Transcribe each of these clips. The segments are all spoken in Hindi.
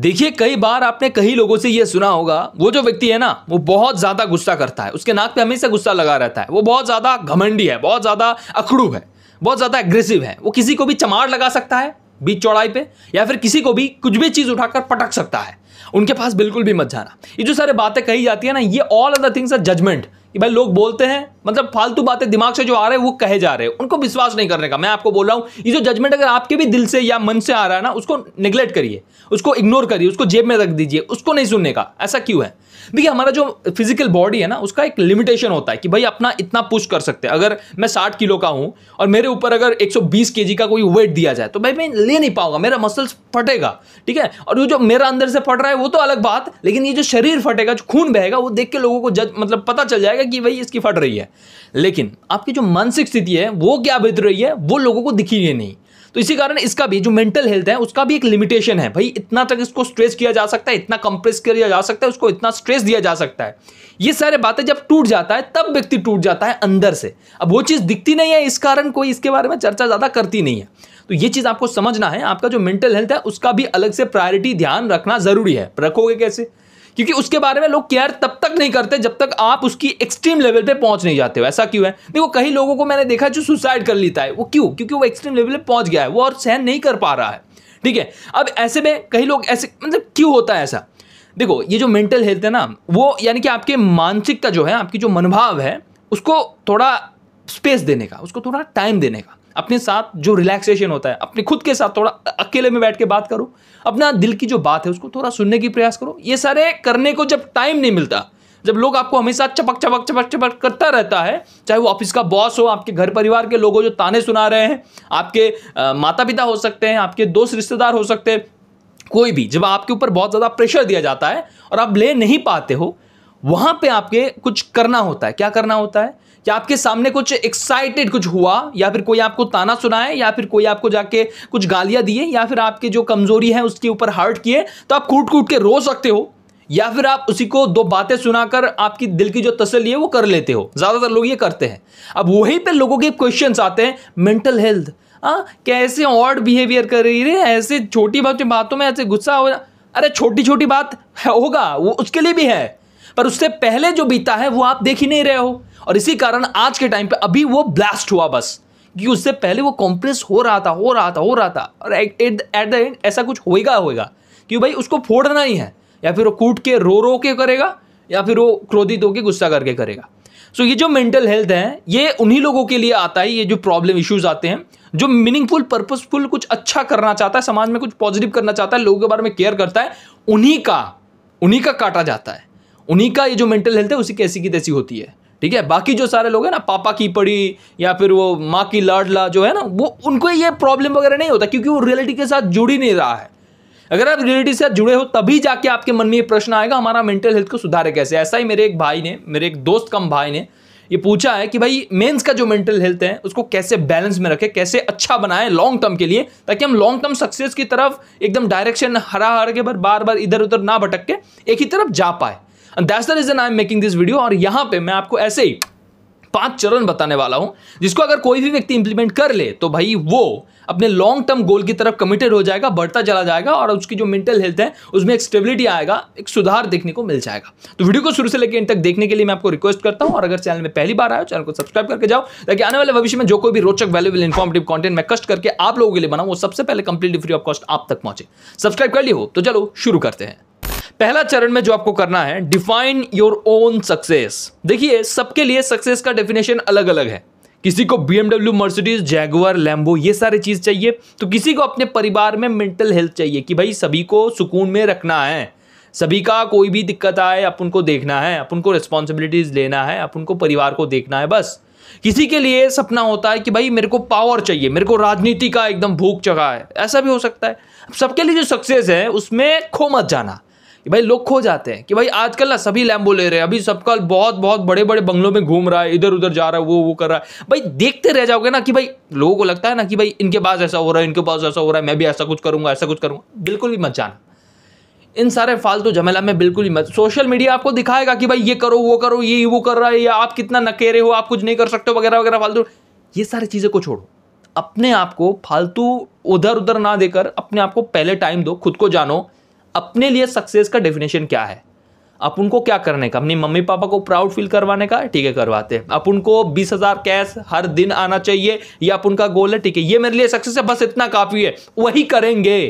देखिए कई बार आपने कई लोगों से यह सुना होगा वो जो व्यक्ति है ना वो बहुत ज़्यादा गुस्सा करता है उसके नाक पे हमेशा गुस्सा लगा रहता है वो बहुत ज़्यादा घमंडी है बहुत ज़्यादा अखड़ू है बहुत ज़्यादा एग्रेसिव है वो किसी को भी चमार लगा सकता है बीच चौड़ाई पे या फिर किसी को भी कुछ भी चीज़ उठाकर पटक सकता है उनके पास बिल्कुल भी मत जाना ये जो सारी बातें कही जाती है ना ये all other things are judgement कि भाई लोग बोलते हैं मतलब फालतू बातें दिमाग से जो आ रहे हैं वो कहे जा रहे हैं उनको विश्वास नहीं करने का मैं आपको बोल रहा हूँ ये जो जजमेंट अगर आपके भी दिल से या मन से आ रहा है ना उसको निगलेक्ट करिए उसको इग्नोर करिए उसको जेब में रख दीजिए उसको नहीं सुनने का ऐसा क्यों है देखिए हमारा जो फिजिकल बॉडी है ना उसका एक लिमिटेशन होता है कि भाई अपना इतना पुश कर सकते हैं अगर मैं साठ किलो का हूं और मेरे ऊपर अगर एक सौ का कोई वेट दिया जाए तो भाई मैं ले नहीं पाऊंगा मेरा मसल्स फटेगा ठीक है और वो जो मेरा अंदर से फट रहा है वो तो अलग बात लेकिन ये जो शरीर फटेगा जो खून बहेगा वो देख के लोगों को जज मतलब पता चल जाएगा कि भाई इसकी फट रही है लेकिन आपकी जो मानसिक स्थिति है वो क्या बीत रही है वो लोगों को दिखी नहीं तो इसी कारण इसका भी जो मेंटल हेल्थ है उसका भी एक लिमिटेशन है भाई इतना तक इसको स्ट्रेस किया जा सकता है इतना कंप्रेस किया जा सकता है उसको इतना स्ट्रेस दिया जा सकता है ये सारे बातें जब टूट जाता है तब व्यक्ति टूट जाता है अंदर से अब वो चीज़ दिखती नहीं है इस कारण कोई इसके बारे में चर्चा ज़्यादा करती नहीं है तो ये चीज़ आपको समझना है आपका जो मेंटल हेल्थ है उसका भी अलग से प्रायोरिटी ध्यान रखना ज़रूरी है रखोगे कैसे क्योंकि उसके बारे में लोग केयर तब तक नहीं करते जब तक आप उसकी एक्सट्रीम लेवल पे पहुंच नहीं जाते हो ऐसा क्यों है देखो कई लोगों को मैंने देखा जो सुसाइड कर लेता है वो क्यों क्योंकि वो एक्सट्रीम लेवल पे पहुंच गया है वो और सहन नहीं कर पा रहा है ठीक है अब ऐसे में कई लोग ऐसे मतलब क्यों होता है ऐसा देखो ये जो मेंटल हेल्थ है ना वो यानी कि आपके मानसिकता जो है आपकी जो मनोभाव है उसको थोड़ा स्पेस देने का उसको थोड़ा टाइम देने का अपने साथ जो रिलैक्सेशन होता है अपने खुद के साथ थोड़ा अकेले में बैठ के बात करो अपना दिल की जो बात है उसको थोड़ा सुनने की प्रयास करो ये सारे करने को जब टाइम नहीं मिलता जब लोग आपको हमेशा चपक चपक चपक चपक करता रहता है चाहे वो ऑफिस का बॉस हो आपके घर परिवार के लोग हो जो ताने सुना रहे हैं आपके माता पिता हो सकते हैं आपके दोस्त रिश्तेदार हो सकते हैं कोई भी जब आपके ऊपर बहुत ज़्यादा प्रेशर दिया जाता है और आप ले नहीं पाते हो वहां पे आपके कुछ करना होता है क्या करना होता है कि आपके सामने कुछ एक्साइटेड कुछ हुआ या फिर कोई आपको ताना सुनाए या फिर कोई आपको जाके कुछ गालियां दिए या फिर आपके जो कमजोरी है उसके ऊपर हर्ट किए तो आप कूट कूट के रो सकते हो या फिर आप उसी को दो बातें सुनाकर आपकी दिल की जो तसली है वो कर लेते हो ज़्यादातर लोग ये करते हैं अब वहीं पे लोगों के क्वेश्चन आते हैं मेंटल हेल्थ हाँ, कैसे ऑड बिहेवियर कर रही है ऐसे छोटी बातों में ऐसे गुस्सा हो अरे छोटी छोटी बात होगा वो उसके लिए भी है पर उससे पहले जो बीता है वो आप देख ही नहीं रहे हो और इसी कारण आज के टाइम पे अभी वो ब्लास्ट हुआ बस क्योंकि उससे पहले वो कॉम्प्रेस हो रहा था हो रहा था हो रहा था और एट द एंड ऐसा कुछ होएगा होएगा कि भाई उसको फोड़ना ही है या फिर वो कूट के रो रो के करेगा या फिर वो क्रोधित होकर गुस्सा करके करेगा सो so, ये जो मेंटल हेल्थ है ये उन्हीं लोगों के लिए आता है ये जो प्रॉब्लम इश्यूज आते हैं जो मीनिंगफुल पर्पसफुल कुछ अच्छा करना चाहता है समाज में कुछ पॉजिटिव करना चाहता है लोगों के बारे में केयर करता है उन्हीं का उन्हीं का काटा जाता है उन्हीं का ये जो मेंटल हेल्थ है उसी कैसी की तैसी होती है ठीक है बाकी जो सारे लोग हैं ना पापा की पड़ी या फिर वो माँ की लाडला जो है ना वो उनको ये प्रॉब्लम वगैरह नहीं होता क्योंकि वो रियलिटी के साथ जुड़ ही नहीं रहा है अगर आप रियलिटी से जुड़े हो तभी जाके आपके मन में ये प्रश्न आएगा हमारा मेंटल हेल्थ को सुधारे कैसे ऐसा ही मेरे एक भाई ने मेरे एक दोस्त कम भाई ने ये पूछा है कि भाई मेंस का जो मेंटल हेल्थ है उसको कैसे बैलेंस में रखें कैसे अच्छा बनाएं लॉन्ग टर्म के लिए ताकि हम लॉन्ग टर्म सक्सेस की तरफ एकदम डायरेक्शन हरा हर के बार बार बार इधर उधर ना भटक के एक ही तरफ जा पाए that's the reason I am making this video और यहां पे मैं आपको ऐसे ही पांच चरण बताने वाला हूं जिसको अगर कोई भी व्यक्ति इंप्लीमेंट कर ले तो भाई वो अपने लॉन्ग टर्म गोल की तरफ कमिटेड हो जाएगा बढ़ता चला जाएगा और उसकी जो मेंटल हेल्थ है उसमें एक स्टेबिलिटी आएगा एक सुधार देखने को मिल जाएगा तो वीडियो को शुरू से लेकर इन तक देखने के लिए मैं आपको रिक्वेस्ट करता हूं और अगर चैनल में पहली बार आया चैनल को सब्सक्राइब करके जाओ ताकि आने वाले भविष्य में जो कोई भी रोचक वैल्यूबल इन्फॉर्मेटिव कॉन्टेंट मैं कष्ट करके आप लोगों के लिए बनाऊँ वो सबसे पहले कंप्लीटली फ्री ऑफ कॉस्ट आप तक पहुंचे सब्सक्राइब कर हो तो चलो शुरू करते हैं पहला चरण में जो आपको करना है डिफाइन योर ओन सक्सेस देखिए सबके लिए सक्सेस का डेफिनेशन अलग अलग है किसी को BMW Mercedes Jaguar Lambo ये सारी चीज़ चाहिए तो किसी को अपने परिवार में मेंटल हेल्थ चाहिए कि भाई सभी को सुकून में रखना है सभी का कोई भी दिक्कत आए अपन को देखना है अपन को रिस्पॉन्सिबिलिटीज़ लेना है अपन को परिवार को देखना है बस किसी के लिए सपना होता है कि भाई मेरे को पावर चाहिए मेरे को राजनीति का एकदम भूख चगा है ऐसा भी हो सकता है सबके लिए जो सक्सेस है उसमें खो मत जाना भाई लोग खो जाते हैं कि भाई आजकल ना सभी लैम्बो ले रहे हैं अभी सबका बहुत बहुत बड़े बड़े बंगलों में घूम रहा है इधर उधर जा रहा है वो वो कर रहा है भाई देखते रह जाओगे ना कि भाई लोगों को लगता है ना कि भाई इनके पास ऐसा हो रहा है इनके पास ऐसा हो रहा है मैं भी ऐसा कुछ करूंगा ऐसा कुछ करूंगा बिल्कुल भी मत जाना इन सारे फालतू झमेला में बिल्कुल ही मत सोशल मीडिया आपको दिखाएगा कि भाई ये करो वो करो ये वो कर रहा है या आप कितना नकेरे हो आप कुछ नहीं कर सकते वगैरह वगैरह फालतू ये सारी चीज़ें को छोड़ो अपने आप को फालतू उधर उधर ना देकर अपने आप को पहले टाइम दो खुद को जानो अपने लिए सक्सेस का डेफिनेशन क्या है आप उनको क्या करने का अपनी मम्मी पापा को प्राउड फील करवाने का ठीक है करवाते हैं आप उनको बीस हज़ार कैश हर दिन आना चाहिए या आप उनका गोल है ठीक है ये मेरे लिए सक्सेस है बस इतना काफ़ी है वही करेंगे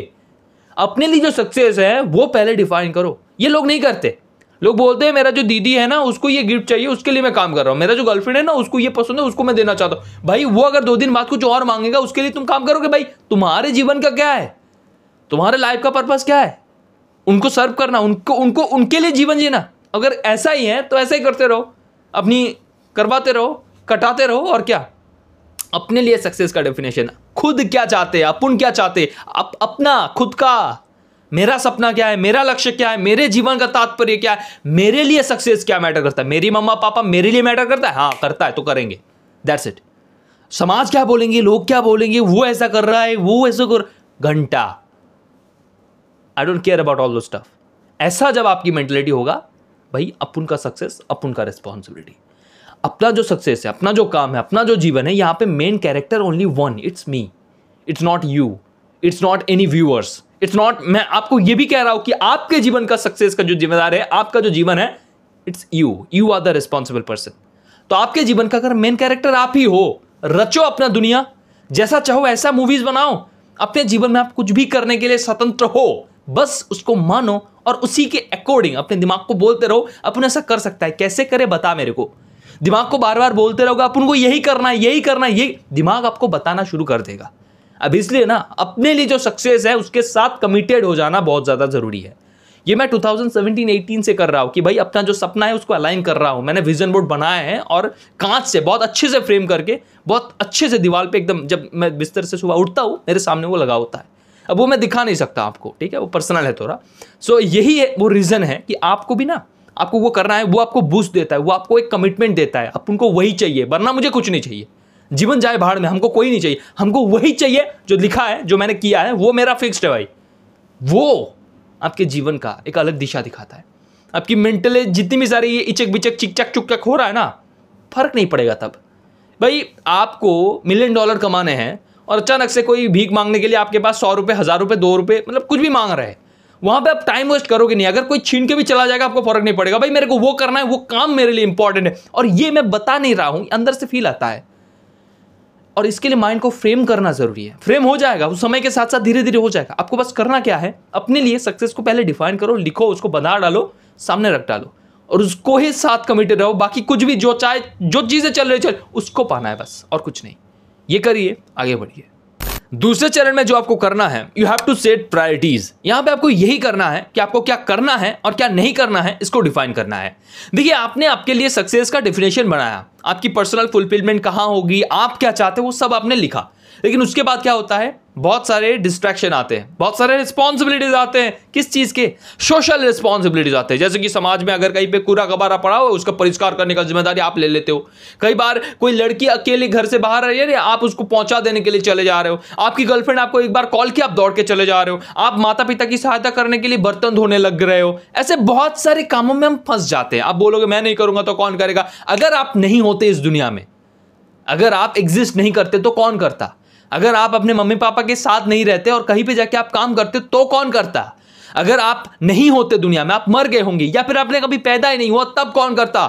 अपने लिए जो सक्सेस है वो पहले डिफाइन करो ये लोग नहीं करते लोग बोलते हैं मेरा जो दीदी है ना उसको ये गिफ्ट चाहिए उसके लिए मैं काम कर रहा हूँ मेरा जो गर्लफ्रेंड है ना उसको ये पसंद है उसको मैं देना चाहता हूँ भाई वो अगर दो दिन बाद कुछ और मांगेगा उसके लिए तुम काम करोगे भाई तुम्हारे जीवन का क्या है तुम्हारे लाइफ का पर्पज़ क्या है उनको सर्व करना उनको उनको उनके लिए जीवन जीना अगर ऐसा ही है तो ऐसा ही करते रहो अपनी करवाते रहो कटाते रहो और क्या अपने लिए सक्सेस का डेफिनेशन खुद क्या चाहते अपन क्या चाहते अप, अपना खुद का मेरा सपना क्या है मेरा लक्ष्य क्या है मेरे जीवन का तात्पर्य क्या है मेरे लिए सक्सेस क्या मैटर करता है मेरी मम्मा पापा मेरे लिए मैटर करता है हाँ करता है तो करेंगे दैट्स इट समाज क्या बोलेंगे लोग क्या बोलेंगे वो ऐसा कर रहा है वो ऐसा कर घंटा I don't care about all those stuff ऐसा जब आपकी मेंटेलिटी होगा भाई अपन का सक्सेस अपन का रिस्पॉन्सिबिलिटी अपना जो सक्सेस है अपना जो काम है अपना जो जीवन है यहाँ पे main character only one it's me it's not you it's not any viewers it's not मैं आपको ये भी कह रहा हूँ कि आपके जीवन का सक्सेस का जो जिम्मेदार है आपका जो जीवन है it's you you are the responsible person तो आपके जीवन का अगर मेन कैरेक्टर आप ही हो रचो अपना दुनिया जैसा चाहो ऐसा मूवीज बनाओ अपने जीवन में आप कुछ भी करने के लिए स्वतंत्र हो बस उसको मानो और उसी के अकॉर्डिंग अपने दिमाग को बोलते रहो अपन ऐसा कर सकता है कैसे करे बता मेरे को दिमाग को बार बार बोलते रहोगे अपन को यही करना है यही करना है यही दिमाग आपको बताना शुरू कर देगा अब इसलिए ना अपने लिए जो सक्सेस है उसके साथ कमिटेड हो जाना बहुत ज़्यादा ज़रूरी है ये मैं 2017-18 से कर रहा हूँ कि भाई अपना जो सपना है उसको अलाइन कर रहा हूँ मैंने विजन बोर्ड बनाया है और कांच से बहुत अच्छे से फ्रेम करके बहुत अच्छे से दीवार पे एकदम जब मैं बिस्तर से सुबह उठता हूँ मेरे सामने वो लगा होता है अब वो मैं दिखा नहीं सकता आपको ठीक है वो पर्सनल है थोड़ा सो so, यही है वो रीज़न है कि आपको भी ना आपको वो करना है वो आपको बूस्ट देता है वो आपको एक कमिटमेंट देता है अब उनको वही चाहिए वरना मुझे कुछ नहीं चाहिए जीवन जाए भाड़ में हमको कोई नहीं चाहिए हमको वही चाहिए जो लिखा है जो मैंने किया है वो मेरा फिक्स्ड है भाई वो आपके जीवन का एक अलग दिशा दिखाता है आपकी मेंटली जितनी भी सारी ये इचक बिचक चिकचक चुकचक हो रहा है ना फर्क नहीं पड़ेगा तब भाई आपको मिलियन डॉलर कमाने हैं और अचानक से कोई भीख मांगने के लिए आपके पास सौ रुपये हज़ार रुपये दो रुपये मतलब कुछ भी मांग रहा है वहाँ पे आप टाइम वेस्ट करोगे नहीं अगर कोई छीन के भी चला जाएगा आपको फर्क नहीं पड़ेगा भाई मेरे को वो करना है वो काम मेरे लिए इंपॉर्टेंट है और ये मैं बता नहीं रहा हूँ अंदर से फील आता है और इसके लिए माइंड को फ्रेम करना जरूरी है फ्रेम हो जाएगा उस समय के साथ साथ धीरे धीरे हो जाएगा आपको बस करना क्या है अपने लिए सक्सेस को पहले डिफाइन करो लिखो उसको बना डालो सामने रख डालो और उसको ही साथ कमिटेड रहो बाकी कुछ भी जो चाहे जो चीज़ें चल रही चल उसको पाना है बस और कुछ नहीं ये करिए आगे बढ़िए दूसरे चरण में जो आपको करना है you have to set priorities यहां पे आपको यही करना है कि आपको क्या करना है और क्या नहीं करना है इसको डिफाइन करना है देखिए आपने आपके लिए सक्सेस का डेफिनेशन बनाया आपकी पर्सनल फुलफिलमेंट कहां होगी आप क्या चाहते हो वो सब आपने लिखा लेकिन उसके बाद क्या होता है बहुत सारे डिस्ट्रैक्शन आते हैं बहुत सारे रिस्पॉन्सिबिलिटीज आते हैं किस चीज़ के सोशल रिस्पॉन्सिबिलिटीज आते हैं जैसे कि समाज में अगर कहीं पे कूड़ा कबारा पड़ा हो उसका परिष्कार करने का जिम्मेदारी आप ले लेते हो कई बार कोई लड़की अकेले घर से बाहर रही है आप उसको पहुंचा देने के लिए चले जा रहे हो आपकी गर्लफ्रेंड आपको एक बार कॉल किया आप दौड़ के चले जा रहे हो आप माता पिता की सहायता करने के लिए बर्तन धोने लग रहे हो ऐसे बहुत सारे कामों में हम फंस जाते हैं आप बोलोगे मैं नहीं करूंगा तो कौन करेगा अगर आप नहीं होते इस दुनिया में अगर आप एग्जिस्ट नहीं करते तो कौन करता अगर आप अपने मम्मी पापा के साथ नहीं रहते और कहीं पे जाके आप काम करते तो कौन करता अगर आप नहीं होते दुनिया में आप मर गए होंगे या फिर आपने कभी पैदा ही नहीं हुआ तब कौन करता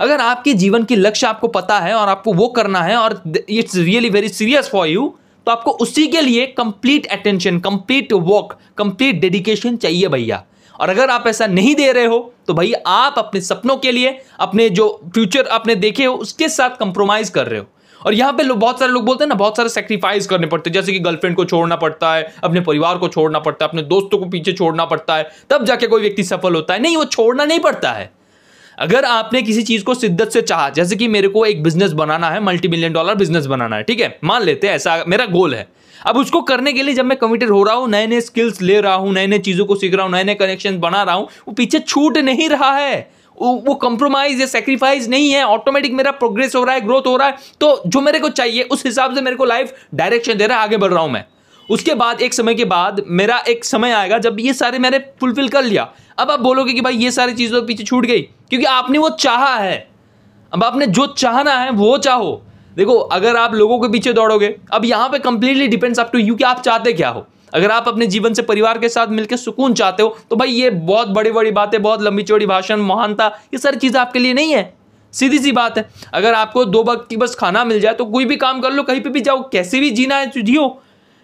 अगर आपके जीवन की लक्ष्य आपको पता है और आपको वो करना है और it's really very serious for you तो आपको उसी के लिए complete attention complete work complete dedication चाहिए भैया और अगर आप ऐसा नहीं दे रहे हो तो भाई आप अपने सपनों के लिए अपने जो फ्यूचर आपने देखे हो उसके साथ कंप्रोमाइज कर रहे हो और यहाँ पे बहुत सारे लोग बोलते हैं ना बहुत सारे सेक्रीफाइस करने पड़ते हैं जैसे कि गर्लफ्रेंड को छोड़ना पड़ता है अपने परिवार को छोड़ना पड़ता है अपने दोस्तों को पीछे छोड़ना पड़ता है तब जाके कोई व्यक्ति सफल होता है नहीं वो छोड़ना नहीं पड़ता है अगर आपने किसी चीज को शिद्दत से चाहा जैसे कि मेरे को एक बिजनेस बनाना है मल्टी मिलियन डॉलर बिजनेस बनाना है ठीक है मान लेते हैं ऐसा मेरा गोल है अब उसको करने के लिए जब मैं कमिटेड हो रहा हूँ नए नए स्किल्स ले रहा हूँ नए नए चीज़ों को सीख रहा हूँ नए नए कनेक्शन बना रहा हूँ वो पीछे छूट नहीं रहा है वो कंप्रोमाइज या सेक्रीफाइस नहीं है ऑटोमेटिक मेरा प्रोग्रेस हो रहा है ग्रोथ हो रहा है तो जो मेरे को चाहिए उस हिसाब से मेरे को लाइफ डायरेक्शन दे रहा है आगे बढ़ रहा हूं मैं उसके बाद एक समय के बाद मेरा एक समय आएगा जब ये सारे मैंने फुलफिल कर लिया अब आप बोलोगे कि भाई ये सारी चीज़ों के पीछे छूट गई क्योंकि आपने वो चाहा है अब आपने जो चाहना है वो चाहो देखो अगर आप लोगों के पीछे दौड़ोगे अब यहाँ पे completely depends up to you कि आप चाहते क्या हो अगर आप अपने जीवन से परिवार के साथ मिलकर सुकून चाहते हो तो भाई ये बहुत बड़ी बड़ी बातें बहुत लंबी चौड़ी भाषण महानता ये सारी चीज़ें आपके लिए नहीं है सीधी सी बात है अगर आपको दो वक्त की बस खाना मिल जाए तो कोई भी काम कर लो कहीं पे भी जाओ कैसे भी जीना है जियो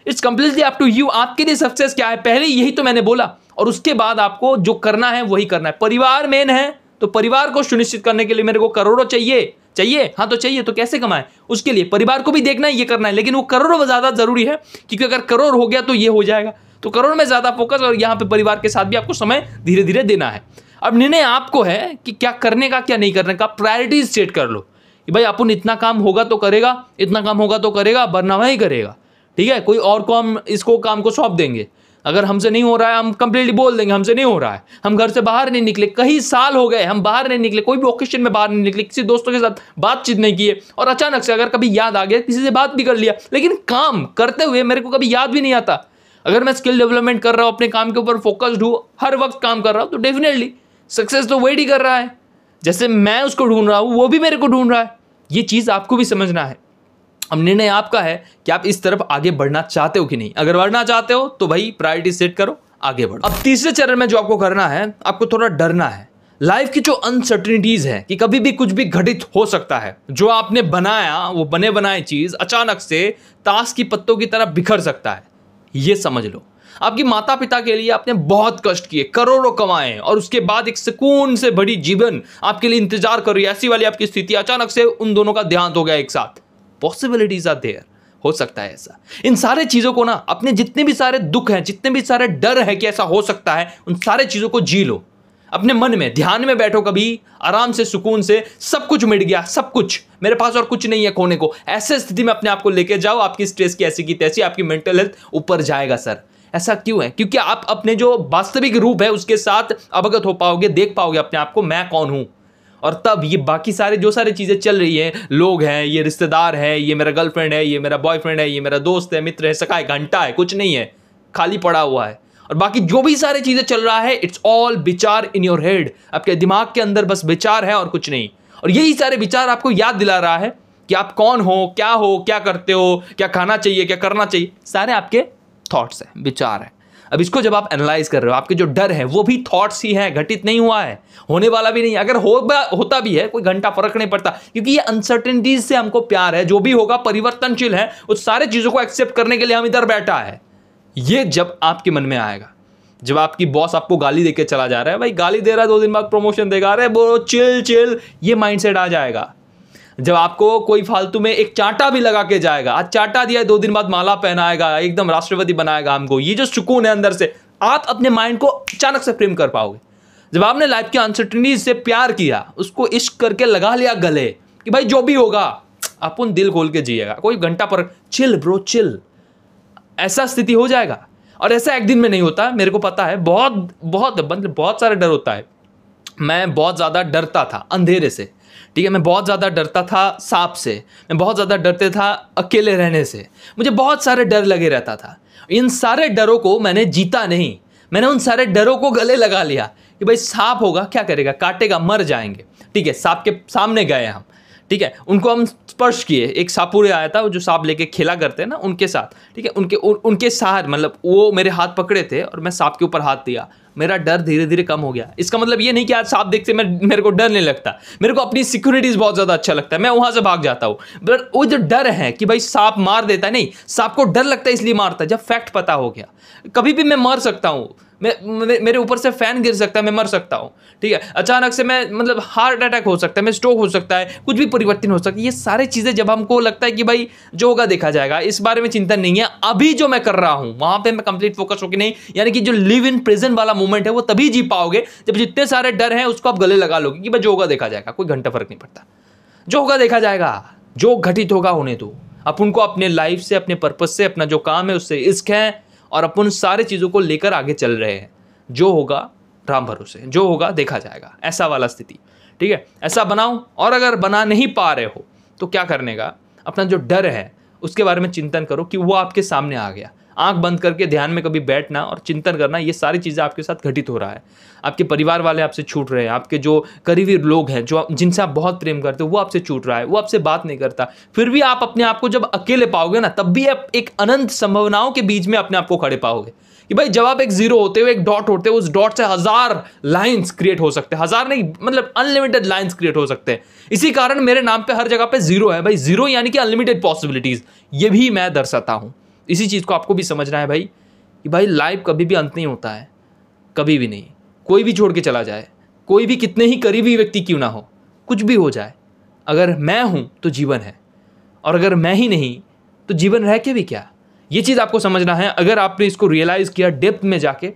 it's completely up to you आपके लिए सक्सेस क्या है पहले यही तो मैंने बोला और उसके बाद आपको जो करना है वही करना है परिवार मेन है तो परिवार को सुनिश्चित करने के लिए मेरे को करोड़ों चाहिए चाहिए हाँ तो चाहिए तो कैसे कमाए उसके लिए परिवार को भी देखना है ये करना है लेकिन वो करोड़ों में ज़्यादा ज़रूरी है क्योंकि अगर करोड़ हो गया तो ये हो जाएगा तो करोड़ में ज़्यादा फोकस और यहाँ पर परिवार के साथ भी आपको समय धीरे धीरे देना है अब निर्णय आपको है कि क्या करने का क्या नहीं करने का प्रायोरिटीज सेट कर लो कि भाई अपन इतना काम होगा तो करेगा इतना काम होगा तो करेगा वरना वही करेगा ठीक है कोई और काम इसको काम को सौंप देंगे अगर हमसे नहीं हो रहा है हम कंप्लीटली बोल देंगे हमसे नहीं हो रहा है हम घर से बाहर नहीं निकले कई साल हो गए हम बाहर नहीं निकले कोई भी ओकेशन में बाहर नहीं निकले किसी दोस्तों के साथ बातचीत नहीं किए और अचानक से अगर कभी याद आ गया किसी से बात भी कर लिया लेकिन काम करते हुए मेरे को कभी याद भी नहीं आता अगर मैं स्किल डेवलपमेंट कर रहा हूँ अपने काम के ऊपर फोकस्ड हूँ हर वक्त काम कर रहा हूँ तो डेफिनेटली सक्सेस तो वेट ही कर रहा है जैसे मैं उसको ढूंढ रहा हूँ वो भी मेरे को ढूंढ रहा है ये चीज़ आपको भी समझना है अब निर्णय आपका है कि आप इस तरफ आगे बढ़ना चाहते हो कि नहीं अगर बढ़ना चाहते हो तो भाई प्रायोरिटी सेट करो आगे बढ़ो अब तीसरे चरण में जो आपको करना है आपको थोड़ा डरना है लाइफ की जो अनसर्टनिटीज है कि कभी भी कुछ भी घटित हो सकता है जो आपने बनाया वो बने बनाए चीज अचानक से ताश की पत्तों की तरह बिखर सकता है ये समझ लो आपकी माता पिता के लिए आपने बहुत कष्ट किए करोड़ों कमाए और उसके बाद एक सुकून से भरी जीवन आपके लिए इंतजार कर रही है ऐसी वाली आपकी स्थिति अचानक से उन दोनों का देहांत हो गया एक साथ पॉसिबिलिटीज़ आर देयर हो सकता है ऐसा इन सारे चीज़ों को ना अपने जितने भी सारे दुख हैं जितने भी सारे डर हैं कि ऐसा हो सकता है उन सारे चीज़ों को जी लो अपने मन में ध्यान में बैठो कभी आराम से सुकून से सब कुछ मिट गया सब कुछ मेरे पास और कुछ नहीं है खोने को ऐसे स्थिति में अपने आप को लेके जाओ आपकी स्ट्रेस की ऐसी की तैसी आपकी मेंटल हेल्थ ऊपर जाएगा सर ऐसा क्यों है क्योंकि आप अपने जो वास्तविक रूप है उसके साथ अवगत हो पाओगे देख पाओगे अपने आप को मैं कौन हूं और तब ये बाकी सारे जो सारे चीज़ें चल रही हैं लोग हैं ये रिश्तेदार है ये मेरा गर्लफ्रेंड है ये मेरा बॉयफ्रेंड है ये मेरा दोस्त है मित्र है सका है घंटा है कुछ नहीं है खाली पड़ा हुआ है और बाकी जो भी सारी चीज़ें चल रहा है इट्स ऑल विचार इन योर हेड आपके दिमाग के अंदर बस विचार है और कुछ नहीं और यही सारे विचार आपको याद दिला रहा है कि आप कौन हो क्या हो क्या करते हो क्या खाना चाहिए क्या करना चाहिए सारे आपके थॉट्स हैं विचार हैं अब इसको जब आप एनालाइज कर रहे हो आपके जो डर है वो भी थॉट्स ही हैं घटित नहीं हुआ है होने वाला भी नहीं अगर हो होता भी है कोई घंटा फर्क नहीं पड़ता क्योंकि ये अनसर्टेनिटीज से हमको प्यार है जो भी होगा परिवर्तनशील है उस सारे चीज़ों को एक्सेप्ट करने के लिए हम इधर बैठा है ये जब आपके मन में आएगा जब आपकी बॉस आपको गाली देके चला जा रहा है भाई गाली दे रहा है दो दिन बाद प्रमोशन देगा अरे बोलो चिल चिल ये माइंडसेट आ जाएगा जब आपको कोई फालतू में एक चाटा भी लगा के जाएगा आज चाटा दिया दो दिन बाद माला पहनाएगा एकदम राष्ट्रपति बनाएगा हमको ये जो सुकून है अंदर से आप अपने माइंड को अचानक से प्रेम कर पाओगे जब आपने लाइफ की अनसर्टनी से प्यार किया उसको इश्क करके लगा लिया गले कि भाई जो भी होगा अपन दिल खोल के जिएगा कोई घंटा पर चिल ब्रो चिल ऐसा स्थिति हो जाएगा और ऐसा एक दिन में नहीं होता मेरे को पता है बहुत बहुत मतलब बहुत सारा डर होता है मैं बहुत ज़्यादा डरता था अंधेरे से ठीक है मैं बहुत ज़्यादा डरता था सांप से मैं बहुत ज़्यादा डरते था अकेले रहने से मुझे बहुत सारे डर लगे रहता था इन सारे डरों को मैंने जीता नहीं मैंने उन सारे डरों को गले लगा लिया कि भाई सांप होगा क्या करेगा काटेगा मर जाएंगे ठीक है सांप के सामने गए हम ठीक है उनको हम स्पर्श किए एक सापुरे आया था जो सांप लेके खेला करते हैं ना उनके साथ ठीक है उनके उ, उनके साथ मतलब वो मेरे हाथ पकड़े थे और मैं सांप के ऊपर हाथ दिया मेरा डर धीरे धीरे कम हो गया इसका मतलब ये नहीं कि आज सांप देखते मैं मेरे को डर नहीं लगता मेरे को अपनी सिक्योरिटीज बहुत ज़्यादा अच्छा लगता है मैं वहाँ से भाग जाता हूँ बट वो जो डर है कि भाई सांप मार देता है नहीं सांप को डर लगता है इसलिए मारता है जब फैक्ट पता हो गया कभी भी मैं मर सकता हूँ मैं मेरे ऊपर से फ़ैन गिर सकता है मैं मर सकता हूँ ठीक है अचानक से मैं मतलब हार्ट अटैक हो सकता है मैं स्ट्रोक हो सकता है कुछ भी परिवर्तन हो सकता है ये सारी चीज़ें जब हमको लगता है कि भाई जो होगा देखा जाएगा इस बारे में चिंता नहीं है अभी जो मैं कर रहा हूँ वहाँ पर मैं कंप्लीट फोकस होकर नहीं यानी कि जो लिव इन प्रेजेंट वाला मोमेंट है वो तभी जी पाओगे जब जितने सारे डर हैं उसको आप गले लगा लोगे कि भाई जो होगा देखा जाएगा कोई घंटा फर्क नहीं पड़ता जो होगा देखा जाएगा जो घटित होगा होने दो आप उनको अपने लाइफ से अपने पर्पज से अपना जो काम है उससे इश्क है और अपन सारे चीज़ों को लेकर आगे चल रहे हैं जो होगा राम भरोसे जो होगा देखा जाएगा ऐसा वाला स्थिति ठीक है ऐसा बनाओ और अगर बना नहीं पा रहे हो तो क्या करने का अपना जो डर है उसके बारे में चिंतन करो कि वो आपके सामने आ गया आंख बंद करके ध्यान में कभी बैठना और चिंतन करना ये सारी चीज़ें आपके साथ घटित हो रहा है आपके परिवार वाले आपसे छूट रहे हैं आपके जो करीबी लोग हैं जो जिनसे आप बहुत प्रेम करते हो वो आपसे छूट रहा है वो आपसे बात नहीं करता फिर भी आप अपने आप को जब अकेले पाओगे ना तब भी आप एक अनंत संभावनाओं के बीच में अपने आप को खड़े पाओगे कि भाई जब आप एक जीरो होते हो एक डॉट होते हो उस डॉट से हजार लाइंस क्रिएट हो सकते हैं हजार नहीं मतलब अनलिमिटेड लाइंस क्रिएट हो सकते हैं इसी कारण मेरे नाम पे हर जगह पे जीरो है भाई जीरो यानी कि अनलिमिटेड पॉसिबिलिटीज ये भी मैं दर्शाता हूं इसी चीज़ को आपको भी समझना है भाई कि भाई लाइफ कभी भी अंत नहीं होता है कभी भी नहीं कोई भी छोड़ के चला जाए कोई भी कितने ही करीबी व्यक्ति क्यों ना हो कुछ भी हो जाए अगर मैं हूँ तो जीवन है और अगर मैं ही नहीं तो जीवन रह के भी क्या ये चीज़ आपको समझना है अगर आपने इसको रियलाइज़ किया डेप्थ में जाके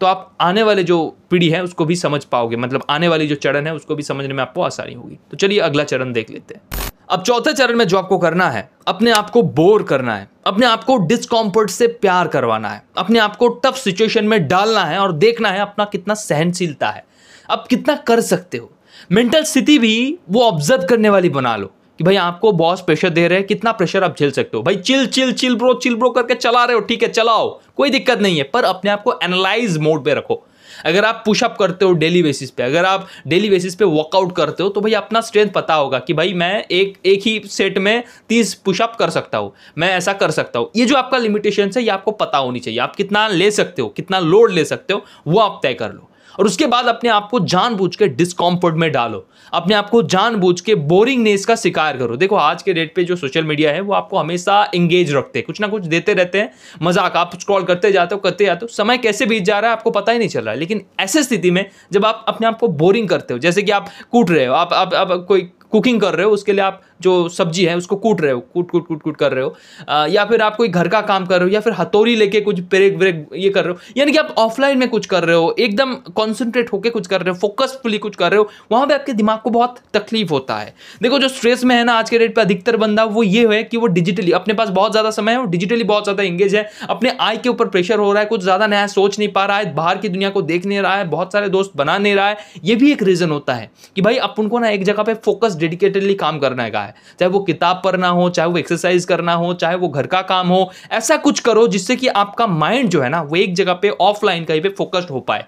तो आप आने वाले जो पीढ़ी है उसको भी समझ पाओगे मतलब आने वाली जो चरण है उसको भी समझने में आपको आसानी होगी तो चलिए अगला चरण देख लेते हैं अब चौथे चरण में जो आपको करना है अपने आप को बोर करना है अपने आप को डिसकॉम्फर्ट से प्यार करवाना है अपने आप को टफ सिचुएशन में डालना है और देखना है अपना कितना सहनशीलता है आप कितना कर सकते हो मेंटल स्थिति भी वो ऑब्जर्व करने वाली बना लो कि भाई आपको बॉस प्रेशर दे रहे हैं कितना प्रेशर आप झेल सकते हो भाई chill chill chill bro chill bro करके चला रहे हो ठीक है चलाओ कोई दिक्कत नहीं है पर अपने आप को एनालाइज मोड पे रखो अगर आप पुशअप करते हो डेली बेसिस पे अगर आप डेली बेसिस पे वर्कआउट करते हो तो भाई अपना स्ट्रेंथ पता होगा कि भाई मैं एक एक ही सेट में तीस पुशअप कर सकता हूँ मैं ऐसा कर सकता हूँ ये जो आपका लिमिटेशन है ये आपको पता होनी चाहिए आप कितना ले सकते हो कितना लोड ले सकते हो वो आप तय कर लो और उसके बाद अपने आप को जानबूझ के डिसकॉम्फर्ट में डालो अपने आप को जानबूझ के बोरिंगनेस का शिकार करो देखो आज के डेट पे जो सोशल मीडिया है वो आपको हमेशा इंगेज रखते हैं कुछ ना कुछ देते रहते हैं मजाक आप स्क्रॉल करते जाते हो करते जाते हो समय कैसे बीत जा रहा है आपको पता ही नहीं चल रहा है लेकिन ऐसे स्थिति में जब आप अपने आप को बोरिंग करते हो जैसे कि आप कूट रहे हो आप, आप, आप, आप कोई कुकिंग कर रहे हो उसके लिए आप जो सब्जी है उसको कूट रहे हो कूट कूट कूट कूट कर रहे हो आ, या फिर आप कोई घर का काम कर रहे हो या फिर हथौड़ी लेके कुछ ब्रेक ब्रेक ये कर रहे हो यानी कि आप ऑफलाइन में कुछ कर रहे हो एकदम कॉन्सेंट्रेट होकर कुछ कर रहे हो फोकसफुली कुछ कर रहे हो वहाँ पर आपके दिमाग को बहुत तकलीफ होता है देखो जो स्ट्रेस में है ना आज के डेट पर अधिकतर बंदा वो ये है कि वो डिजिटली अपने पास बहुत ज़्यादा समय है डिजिटली बहुत ज़्यादा इंगेज है अपने आई के ऊपर प्रेशर हो रहा है कुछ ज़्यादा नया सोच नहीं पा रहा है बाहर की दुनिया को देख नहीं रहा है बहुत सारे दोस्त बना नहीं रहा है ये भी एक रीज़न होता है कि भाई अपन को ना एक जगह पर फोकस डेडिकेटेडली काम करना है है चाहे वो किताब पढ़ना हो चाहे वो एक्सरसाइज करना हो चाहे वो घर का काम हो ऐसा कुछ करो जिससे कि आपका माइंड जो है ना वो एक जगह पे ऑफलाइन कहीं पे फोकस्ड हो पाए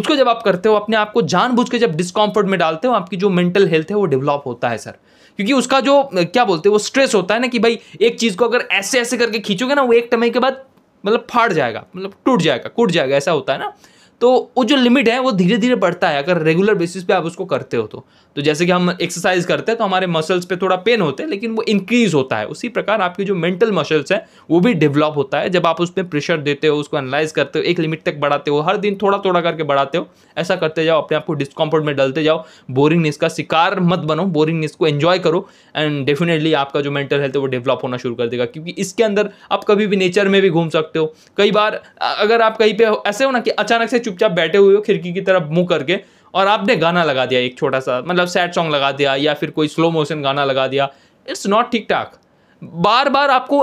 उसको जब आप करते हो अपने आप को जानबूझ के जब डिस्कम्फर्ट में डालते हो आपकी जो मेंटल हेल्थ है वो डेवलप होता है सर क्योंकि उसका जो क्या बोलते हैं वो स्ट्रेस होता है ना कि भाई एक चीज़ को अगर ऐसे ऐसे करके खींचोगे ना वो एक टमे के बाद मतलब फाड़ जाएगा मतलब टूट जाएगा कूट जाएगा ऐसा होता है ना तो वो जो लिमिट है वो धीरे धीरे बढ़ता है अगर रेगुलर बेसिस पे आप उसको करते हो तो तो जैसे कि हम एक्सरसाइज करते हैं तो हमारे मसल्स पे थोड़ा पेन होते हैं लेकिन वो इंक्रीज होता है उसी प्रकार आपकी जो मेंटल मसल्स हैं वो भी डेवलप होता है जब आप उस पर प्रेशर देते हो उसको एनालाइज करते हो एक लिमिट तक बढ़ाते हो हर दिन थोड़ा थोड़ा करके बढ़ाते हो ऐसा करते जाओ अपने आप को डिस्कम्फर्ट में डलते जाओ बोरिंगनेस का शिकार मत बनो बोरिंगनेस को एन्जॉय करो एंड डेफिनेटली आपका जो मेंटल हेल्थ है वो डेवलप होना शुरू कर देगा क्योंकि इसके अंदर आप कभी भी नेचर में भी घूम सकते हो कई बार अगर आप कहीं पर ऐसे हो ना कि अचानक से चुपचाप बैठे हुए हो खिड़की की तरफ मुंह करके और आपने गाना लगा दिया एक छोटा सा मतलब सैड सॉन्ग लगा दिया या फिर कोई स्लो मोशन गाना लगा दिया इट्स नॉट ठीक ठाक बार बार आपको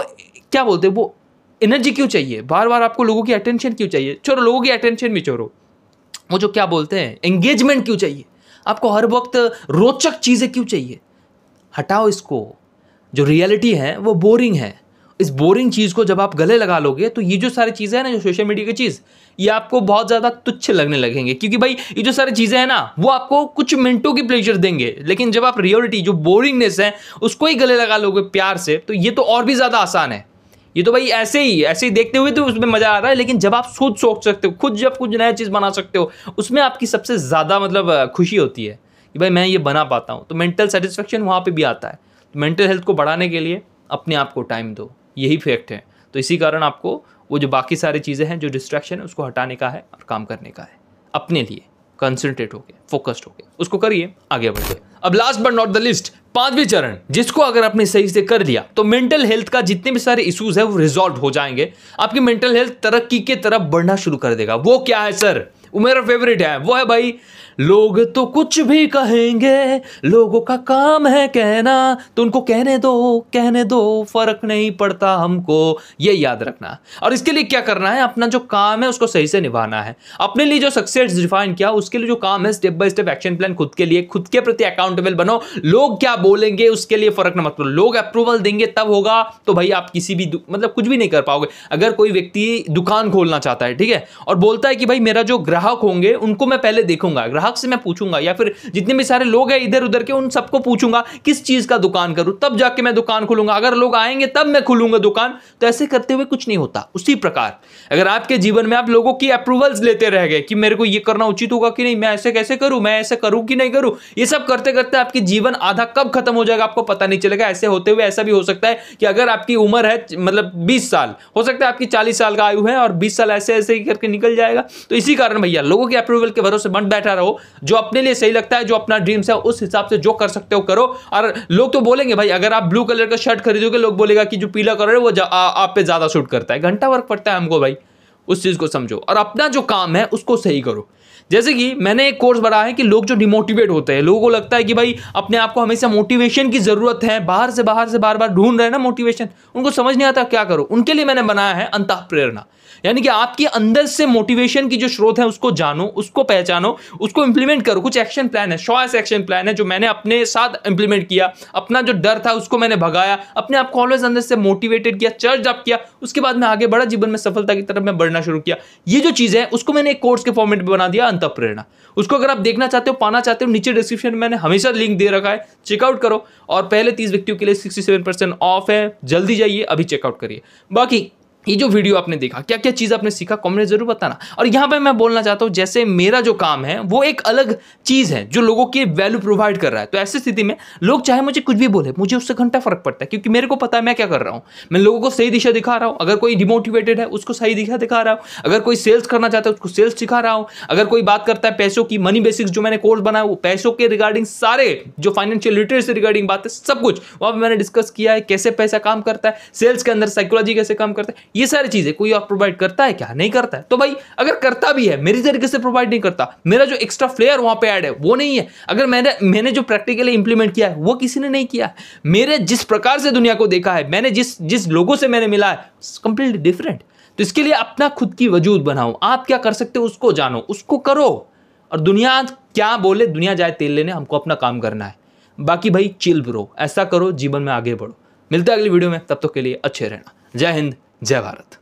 क्या बोलते हैं वो एनर्जी क्यों चाहिए बार बार आपको लोगों की अटेंशन क्यों चाहिए छोड़ो लोगों की अटेंशन भी छोड़ो वो जो क्या बोलते हैं एंगेजमेंट क्यों चाहिए आपको हर वक्त रोचक चीज़ें क्यों चाहिए हटाओ इसको जो रियलिटी है वो बोरिंग है इस बोरिंग चीज़ को जब आप गले लगा लोगे तो ये जो सारी चीज़ें हैं ना जो सोशल मीडिया की चीज़ ये आपको बहुत ज़्यादा तुच्छ लगने लगेंगे क्योंकि भाई ये जो सारी चीज़ें हैं ना वो आपको कुछ मिनटों की प्लेजर देंगे लेकिन जब आप रियलिटी जो बोरिंगनेस है उसको ही गले लगा लोगे प्यार से तो ये तो और भी ज़्यादा आसान है ये तो भाई ऐसे ही ऐसे ही देखते हुए तो उसमें मज़ा आ रहा है लेकिन जब आप खुद सोच सकते हो खुद जब कुछ नया चीज़ बना सकते हो उसमें आपकी सबसे ज़्यादा मतलब खुशी होती है कि भाई मैं ये बना पाता हूँ तो मेंटल सेटिस्फेक्शन वहाँ पर भी आता है तो मेंटल हेल्थ को बढ़ाने के लिए अपने आप को टाइम दो यही फैक्ट है तो इसी कारण आपको वो जो बाकी सारी चीज़ें हैं जो डिस्ट्रैक्शन है उसको हटाने का है और काम करने का है अपने लिए हो होके फोकस्ड होके उसको करिए आगे बढ़िए अब last but not the least पांचवी चरण जिसको अगर आपने सही से कर लिया तो मेंटल हेल्थ का जितने भी सारे इश्यूज है वो रिजॉल्व हो जाएंगे आपकी मेंटल हेल्थ तरक्की के तरफ बढ़ना शुरू कर देगा वो क्या है सर वो मेरा फेवरेट है वो है भाई लोग तो कुछ भी कहेंगे लोगों का काम है कहना तो उनको कहने दो कहने दो फर्क नहीं पड़ता हमको ये याद रखना और इसके लिए क्या करना है अपना जो काम है उसको सही से निभाना है अपने लिए जो सक्सेस डिफाइन किया उसके लिए जो काम है step by step action plan खुद के लिए खुद के प्रति अकाउंटेबल बनो लोग क्या बोलेंगे उसके लिए फर्क ना मत करो लोग अप्रूवल देंगे तब होगा तो भाई आप किसी भी मतलब कुछ भी नहीं कर पाओगे अगर कोई व्यक्ति दुकान खोलना चाहता है ठीक है और बोलता है कि भाई मेरा जो ग्राहक होंगे उनको मैं पहले देखूंगा ग्राहक ग्राहक से मैं पूछूंगा या फिर जितने भी सारे लोग हैं इधर उधर के उन सबको पूछूंगा किस चीज़ का दुकान करूं तब जाके मैं दुकान खोलूंगा अगर लोग आएंगे तब मैं खोलूंगा दुकान तो ऐसे करते हुए कुछ नहीं होता उसी प्रकार अगर आपके जीवन में आप लोगों की अप्रूवल्स लेते रह गए कि मेरे को ये करना उचित होगा कि नहीं मैं ऐसे कैसे करूं मैं ऐसे करूं कि नहीं करूं ये सब करते करते आपकी जीवन आधा कब खत्म हो जाएगा आपको पता नहीं चलेगा ऐसे होते हुए ऐसा भी हो सकता है कि अगर आपकी उम्र है मतलब बीस साल हो सकता है आपकी चालीस साल का आयु है और बीस साल ऐसे ऐसे ही करके निकल जाएगा तो इसी कारण भैया लोगों के अप्रूवल के भरोसे मत बैठा रहो जो अपने लिए सही लगता है जो अपना ड्रीम्स है उस हिसाब से जो कर सकते हो करो और लोग तो बोलेंगे भाई अगर आप ब्लू कलर का शर्ट खरीदोगे लोग बोलेगा कि जो पीला कलर है वो आप पे ज़्यादा शूट करता है घंटा वर्क पड़ता है हमको भाई उस चीज़ को समझो और अपना जो काम है उसको सही करो जैसे कि मैंने एक कोर्स बनाया है कि लोग जो डिमोटिवेट होते हैं लोगों को लगता है कि भाई अपने आप को हमेशा मोटिवेशन की ज़रूरत है बाहर से बाहर से बार बार ढूंढ रहे ना मोटिवेशन उनको समझ नहीं आता क्या करो उनके लिए मैंने बनाया है अंत प्रेरणा यानी कि आपके अंदर से मोटिवेशन की जो स्रोत है उसको जानो उसको पहचानो उसको इंप्लीमेंट करो कुछ एक्शन प्लान है शॉयस एक्शन प्लान है जो मैंने अपने साथ इंप्लीमेंट किया अपना जो डर था उसको मैंने भगाया अपने आप को ऑलवेज अंदर से मोटिवेटेड किया चर्च अप किया उसके बाद मैं आगे बढ़ा जीवन में सफलता की तरफ मैं बढ़ना शुरू किया ये जो चीज़ है उसको मैंने एक कोर्स के फॉर्मेट में बना दिया अनंत प्रेरणा उसको अगर आप देखना चाहते हो पाना चाहते हो नीचे डिस्क्रिप्शन में मैंने हमेशा लिंक दे रखा है चेकआउट करो और पहले तीस व्यक्तियों के लिए सिक्सटी सेवन परसेंट ऑफ है जल्दी जाइए अभी चेकआउट करिए बाकी ये जो वीडियो आपने देखा क्या क्या चीज़ आपने सीखा कमेंट ज़रूर बताना और यहाँ पे मैं बोलना चाहता हूँ जैसे मेरा जो काम है वो एक अलग चीज़ है जो लोगों की वैल्यू प्रोवाइड कर रहा है तो ऐसी स्थिति में लोग चाहे मुझे कुछ भी बोले मुझे उससे घंटा फर्क पड़ता है क्योंकि मेरे को पता है मैं क्या कर रहा हूँ मैं लोगों को सही दिशा दिखा रहा हूँ अगर कोई डिमोटिवेटेड है उसको सही दिशा दिखा रहा हूँ अगर कोई सेल्स करना चाहता है उसको सेल्स सिखा रहा हूँ अगर कोई बात करता है पैसों की मनी बेसिक्स जो मैंने कोर्स बनाया वो पैसों के रिगार्डिंग सारे जो फाइनेंशियल लिटरेसी रिगार्डिंग बात है सब कुछ वहाँ पर मैंने डिस्कस किया है कैसे पैसा काम करता है सेल्स के अंदर साइकोलॉजी कैसे काम करता है ये सारी चीज़ें कोई और प्रोवाइड करता है क्या नहीं करता है तो भाई अगर करता भी है मेरी तरीके से प्रोवाइड नहीं करता मेरा जो एक्स्ट्रा फ्लेयर वहां पे ऐड है वो नहीं है अगर मैंने मैंने जो प्रैक्टिकली इंप्लीमेंट किया है वो किसी ने नहीं किया मेरे जिस प्रकार से दुनिया को देखा है मैंने जिस जिस लोगों से मैंने मिला है कंप्लीटली डिफरेंट तो इसके लिए अपना खुद की वजूद बनाओ आप क्या कर सकते हो उसको जानो उसको करो और दुनिया क्या बोले दुनिया जाए तेल लेने हमको अपना काम करना है बाकी भाई चिल ब्रो ऐसा करो जीवन में आगे बढ़ो मिलते हैं अगली वीडियो में तब तक तो के लिए अच्छे रहना जय हिंद जय भारत